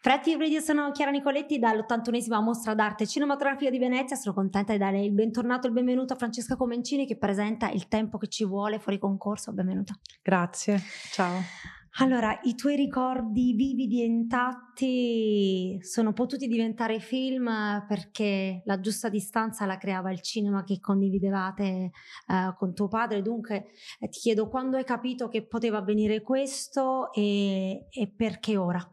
Fratti Radio sono Chiara Nicoletti dall'81esima mostra d'arte cinematografica di Venezia. Sono contenta di dare il bentornato e il benvenuto a Francesca Comencini che presenta Il tempo che ci vuole fuori concorso. Benvenuta. Grazie, ciao. Allora, i tuoi ricordi vividi e intatti sono potuti diventare film perché la giusta distanza la creava il cinema che condividevate eh, con tuo padre. Dunque, eh, ti chiedo quando hai capito che poteva avvenire questo e, e perché ora?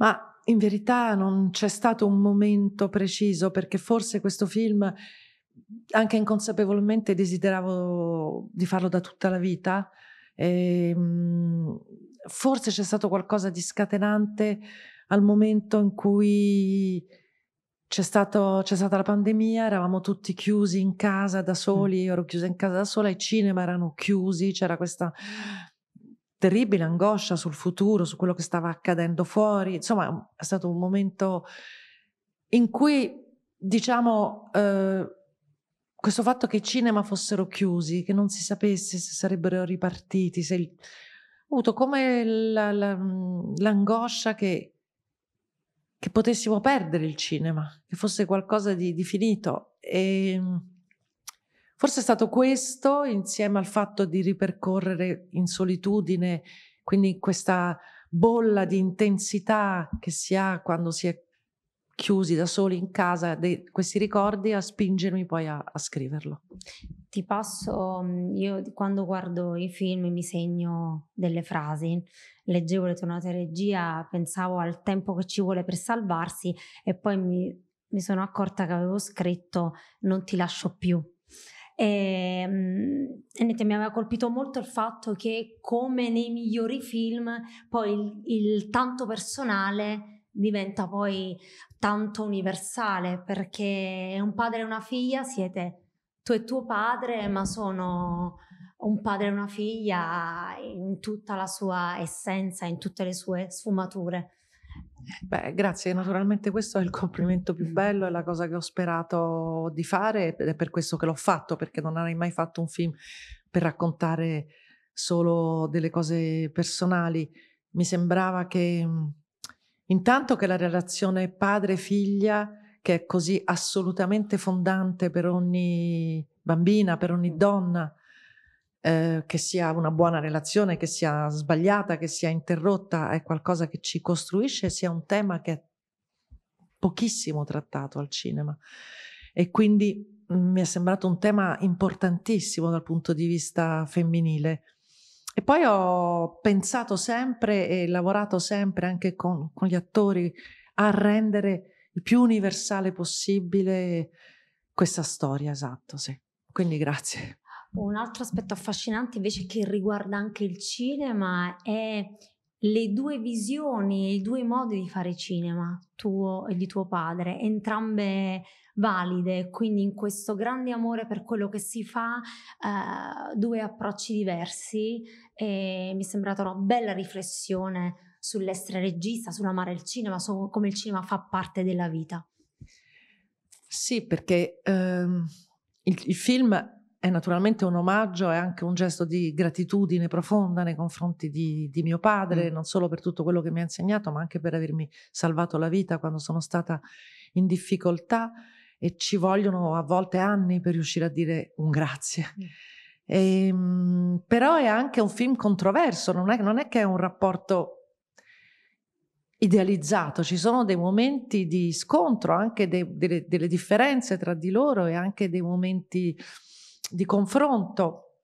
ma in verità non c'è stato un momento preciso perché forse questo film anche inconsapevolmente desideravo di farlo da tutta la vita. E, ehm, forse c'è stato qualcosa di scatenante al momento in cui c'è, stato, c'è, stata la pandemia, eravamo tutti chiusi in casa da soli, io ero chiusa in casa da sola, i cinema erano chiusi, c'era questa terribile angoscia sul futuro, su quello che stava accadendo fuori. Insomma, è stato un momento in cui, diciamo, eh, questo fatto che i cinema fossero chiusi, che non si sapesse se sarebbero ripartiti, se... ho avuto come la, la, mm, l'angoscia che, che, potessimo perdere il cinema, che fosse qualcosa di, di finito. E ehm, Forse è stato questo, insieme al fatto di ripercorrere in solitudine, quindi questa bolla di intensità che si ha quando si è chiusi da soli in casa, dei, questi ricordi, a spingermi poi a, a scriverlo. Ti passo, mm, io quando guardo i film mi segno delle frasi, leggevo le tonate regia, pensavo al tempo che ci vuole per salvarsi e poi mi, mi sono accorta che avevo scritto non ti lascio più Ehm, e, niente, mi aveva colpito molto il fatto che, come nei migliori film, poi il, il tanto personale diventa poi tanto universale perché un padre e una figlia siete tu e tuo padre, ma sono un padre e una figlia in tutta la sua essenza, in tutte le sue sfumature. Beh, grazie, naturalmente questo è il complimento più bello, è la cosa che ho sperato di fare ed è per questo che l'ho fatto, perché non avrei mai fatto un film per raccontare solo delle cose personali. Mi sembrava che mhmm, intanto che la relazione padre-figlia, che è così assolutamente fondante per ogni bambina, per ogni donna, eh, che sia una buona relazione, che sia sbagliata, che sia interrotta, è qualcosa che ci costruisce, sia un tema che è pochissimo trattato al cinema. E quindi mh, mm, mi è sembrato un tema importantissimo dal punto di vista femminile. E poi ho pensato sempre e lavorato sempre anche con, con gli attori a rendere il più universale possibile questa storia, esatto, sì. Quindi grazie. Un altro aspetto affascinante invece che riguarda anche il cinema è le due visioni, i due modi di fare cinema, tuo e di tuo padre, entrambe valide, quindi in questo grande amore per quello che si fa, eh, due approcci diversi e mi è sembrata una bella riflessione sull'essere regista, sull'amare il cinema, su come il cinema fa parte della vita. Sì, perché ehm, il, il film è naturalmente un omaggio, è anche un gesto di gratitudine profonda nei confronti di, di mio padre, mm. non solo per tutto quello che mi ha insegnato, ma anche per avermi salvato la vita quando sono stata in difficoltà e ci vogliono a volte anni per riuscire a dire un grazie. Mm. E, ehm, però è anche un film controverso, non è, non è che è un rapporto idealizzato, ci sono dei momenti di scontro, anche de, delle, delle differenze tra di loro e anche dei momenti di confronto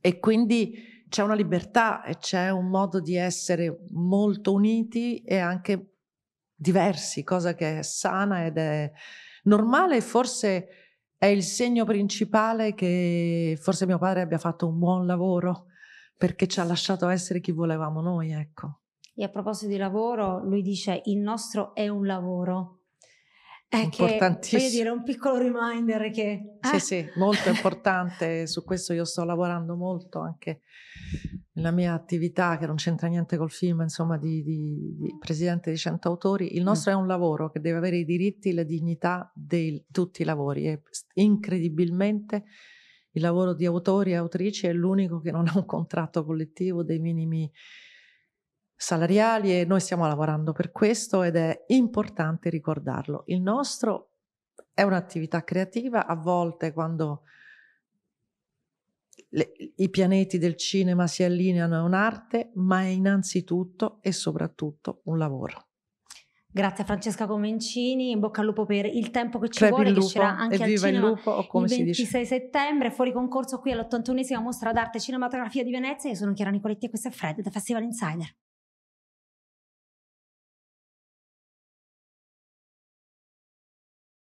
e quindi c'è una libertà e c'è un modo di essere molto uniti e anche diversi, cosa che è sana ed è normale e forse è il segno principale che forse mio padre abbia fatto un buon lavoro perché ci ha lasciato essere chi volevamo noi, ecco. E a proposito di lavoro, lui dice il nostro è un lavoro è che voglio dire un piccolo reminder che eh? sì sì molto importante su questo io sto lavorando molto anche nella mia attività che non c'entra niente col film insomma di, di, di presidente di 100 autori il nostro mm. è un lavoro che deve avere i diritti e la dignità di tutti i lavori e incredibilmente il lavoro di autori e autrici è l'unico che non ha un contratto collettivo dei minimi salariali e noi stiamo lavorando per questo ed è importante ricordarlo. Il nostro è un'attività creativa, a volte quando le, i pianeti del cinema si allineano è un'arte, ma è innanzitutto e soprattutto un lavoro. Grazie a Francesca Comencini, in bocca al lupo per il tempo che ci Crepi vuole, lupo, che c'era anche al cinema il, lupo, come il 26 settembre, fuori concorso qui all'81esima Mostra d'Arte cinematografia di Venezia. Io sono Chiara Nicoletti e questo è Fred da Festival Insider.